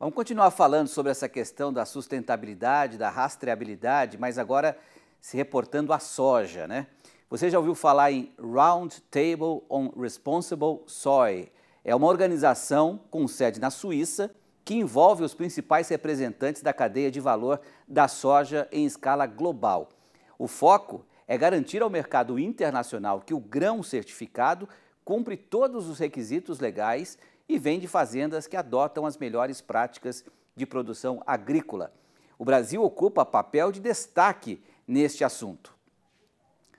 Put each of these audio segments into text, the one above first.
Vamos continuar falando sobre essa questão da sustentabilidade, da rastreabilidade, mas agora se reportando à soja, né? Você já ouviu falar em Round Table on Responsible Soy? É uma organização com sede na Suíça que envolve os principais representantes da cadeia de valor da soja em escala global. O foco é garantir ao mercado internacional que o grão certificado cumpre todos os requisitos legais e vem de fazendas que adotam as melhores práticas de produção agrícola. O Brasil ocupa papel de destaque neste assunto.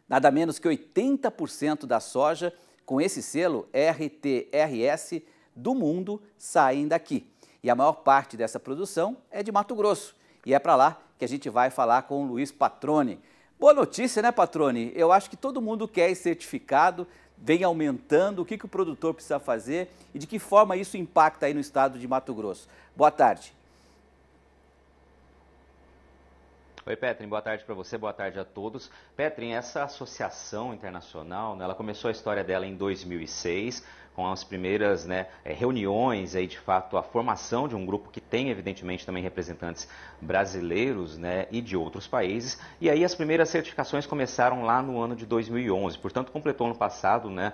Nada menos que 80% da soja com esse selo RTRS do mundo saem daqui. E a maior parte dessa produção é de Mato Grosso. E é para lá que a gente vai falar com o Luiz Patrone. Boa notícia, né, Patrone? Eu acho que todo mundo quer esse certificado, vem aumentando, o que, que o produtor precisa fazer e de que forma isso impacta aí no estado de Mato Grosso. Boa tarde. Oi, Petrin, boa tarde para você, boa tarde a todos. Petrin, essa associação internacional, né, ela começou a história dela em 2006, com as primeiras né, eh, reuniões, aí, de fato, a formação de um grupo que tem, evidentemente, também representantes brasileiros né, e de outros países. E aí as primeiras certificações começaram lá no ano de 2011. Portanto, completou ano passado né,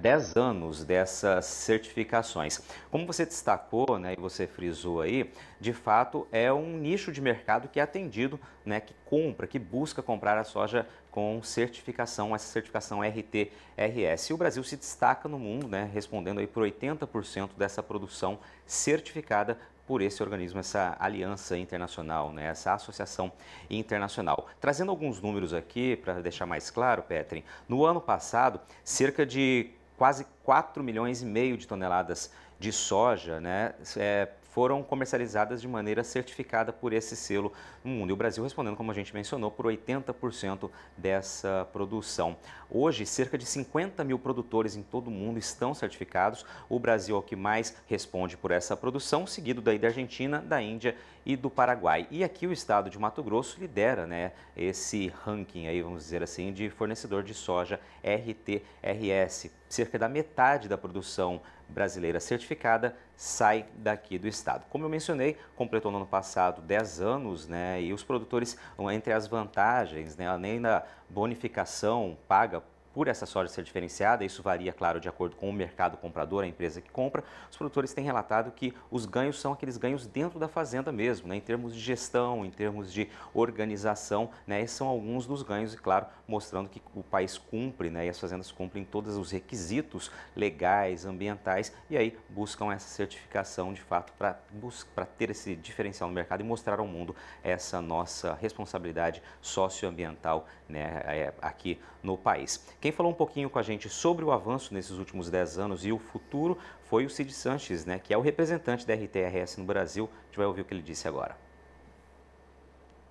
10 eh, anos dessas certificações. Como você destacou né, e você frisou aí, de fato, é um nicho de mercado que é atendido, né, que compra, que busca comprar a soja com certificação, essa certificação RT-RS. E o Brasil se destaca no mundo, né, respondendo aí por 80% dessa produção certificada por esse organismo, essa aliança internacional, né, essa associação internacional. Trazendo alguns números aqui para deixar mais claro, Petrin, no ano passado, cerca de quase 4 milhões e meio de toneladas de soja né, é, foram comercializadas de maneira certificada por esse selo no mundo. E o Brasil respondendo, como a gente mencionou, por 80% dessa produção. Hoje, cerca de 50 mil produtores em todo o mundo estão certificados. O Brasil é o que mais responde por essa produção, seguido daí da Argentina, da Índia e do Paraguai. E aqui o estado de Mato Grosso lidera né, esse ranking, aí, vamos dizer assim, de fornecedor de soja RTRS. Cerca da metade da produção brasileira certificada sai daqui do estado. Como eu mencionei, completou no ano passado 10 anos, né? E os produtores, entre as vantagens, né, além da bonificação paga por essa soja ser diferenciada, isso varia, claro, de acordo com o mercado comprador, a empresa que compra, os produtores têm relatado que os ganhos são aqueles ganhos dentro da fazenda mesmo, né? em termos de gestão, em termos de organização, né? esses são alguns dos ganhos, e claro, mostrando que o país cumpre né? e as fazendas cumprem todos os requisitos legais, ambientais, e aí buscam essa certificação de fato para ter esse diferencial no mercado e mostrar ao mundo essa nossa responsabilidade socioambiental né? É, aqui no país. Quem falou um pouquinho com a gente sobre o avanço nesses últimos 10 anos e o futuro foi o Cid Sanches, né, que é o representante da RTRS no Brasil. A gente vai ouvir o que ele disse agora.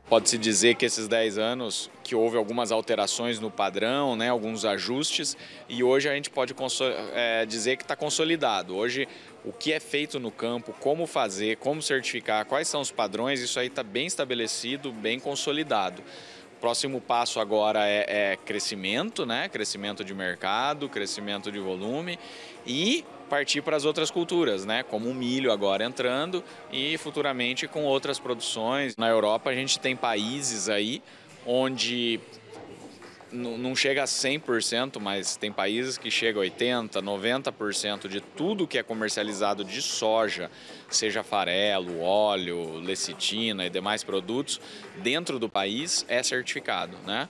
Pode-se dizer que esses 10 anos que houve algumas alterações no padrão, né, alguns ajustes, e hoje a gente pode é, dizer que está consolidado. Hoje, o que é feito no campo, como fazer, como certificar, quais são os padrões, isso aí está bem estabelecido, bem consolidado próximo passo agora é, é, crescimento, né? Crescimento de mercado, crescimento de volume e partir para as outras culturas, né? Como o milho agora entrando e futuramente com outras produções. Na Europa a gente tem países aí onde não chega a 100%, mas tem países que chega a 80%, 90% de tudo que é comercializado de soja, seja farelo, óleo, lecitina e demais produtos, dentro do país é certificado, né?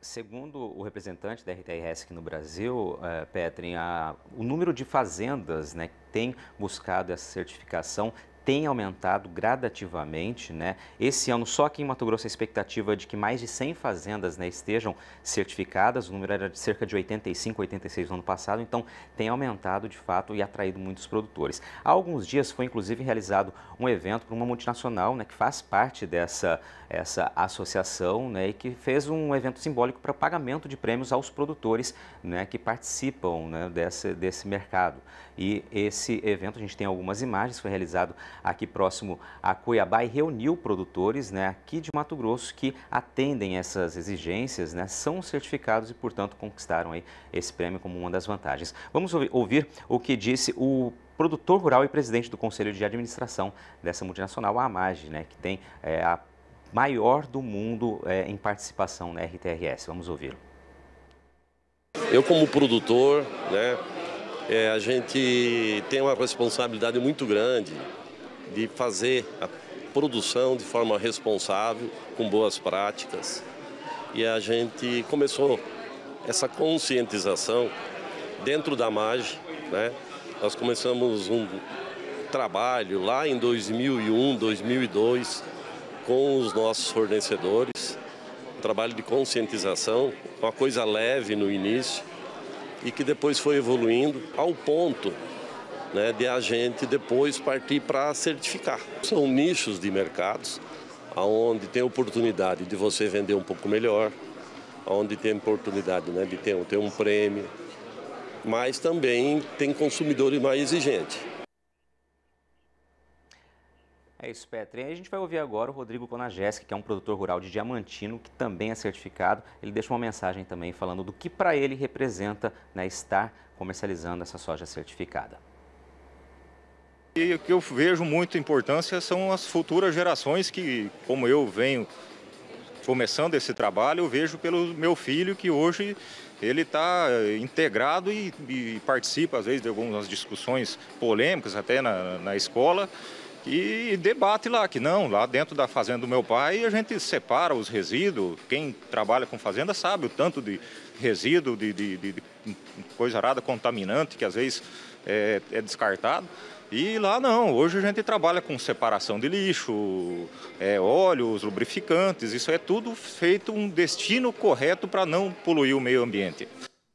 Segundo o representante da RTRS aqui no Brasil, eh, Petrin, a, o número de fazendas né, que tem buscado essa certificação tem aumentado gradativamente, né? Esse ano, só aqui em Mato Grosso, a expectativa é de que mais de 100 fazendas né, estejam certificadas, o número era de cerca de 85, 86 no ano passado, então tem aumentado de fato e atraído muitos produtores. Há alguns dias foi inclusive realizado um evento para uma multinacional, né, que faz parte dessa essa associação, né, e que fez um evento simbólico para pagamento de prêmios aos produtores, né, que participam né, desse, desse mercado. E esse evento, a gente tem algumas imagens, foi realizado aqui próximo a Cuiabá e reuniu produtores né, aqui de Mato Grosso que atendem essas exigências, né, são certificados e, portanto, conquistaram aí esse prêmio como uma das vantagens. Vamos ouvir o que disse o produtor rural e presidente do Conselho de Administração dessa multinacional, a AMAG, né, que tem é, a maior do mundo é, em participação na RTRS. Vamos ouvi-lo. Eu como produtor, né, é, a gente tem uma responsabilidade muito grande de fazer a produção de forma responsável, com boas práticas. E a gente começou essa conscientização dentro da MAGE. Né? Nós começamos um trabalho lá em 2001, 2002, com os nossos fornecedores, um trabalho de conscientização, uma coisa leve no início, e que depois foi evoluindo ao ponto né, de a gente depois partir para certificar. São nichos de mercados onde tem oportunidade de você vender um pouco melhor, onde tem oportunidade né, de ter, ter um prêmio, mas também tem consumidores mais exigentes. É isso, Petri. E a gente vai ouvir agora o Rodrigo Konajeski, que é um produtor rural de Diamantino, que também é certificado. Ele deixa uma mensagem também falando do que para ele representa né, estar comercializando essa soja certificada. E o que eu vejo muito importância são as futuras gerações que, como eu venho começando esse trabalho, eu vejo pelo meu filho que hoje ele está eh, integrado e, e, participa, às vezes, de algumas discussões polêmicas até na, na escola e debate lá que não, lá dentro da fazenda do meu pai a gente separa os resíduos. Quem trabalha com fazenda sabe o tanto de resíduo, de, de, de, de coisa arada contaminante que às vezes é, é, descartado. E lá não, hoje a gente trabalha com separação de lixo, é, óleos, lubrificantes, isso é tudo feito um destino correto para não poluir o meio ambiente.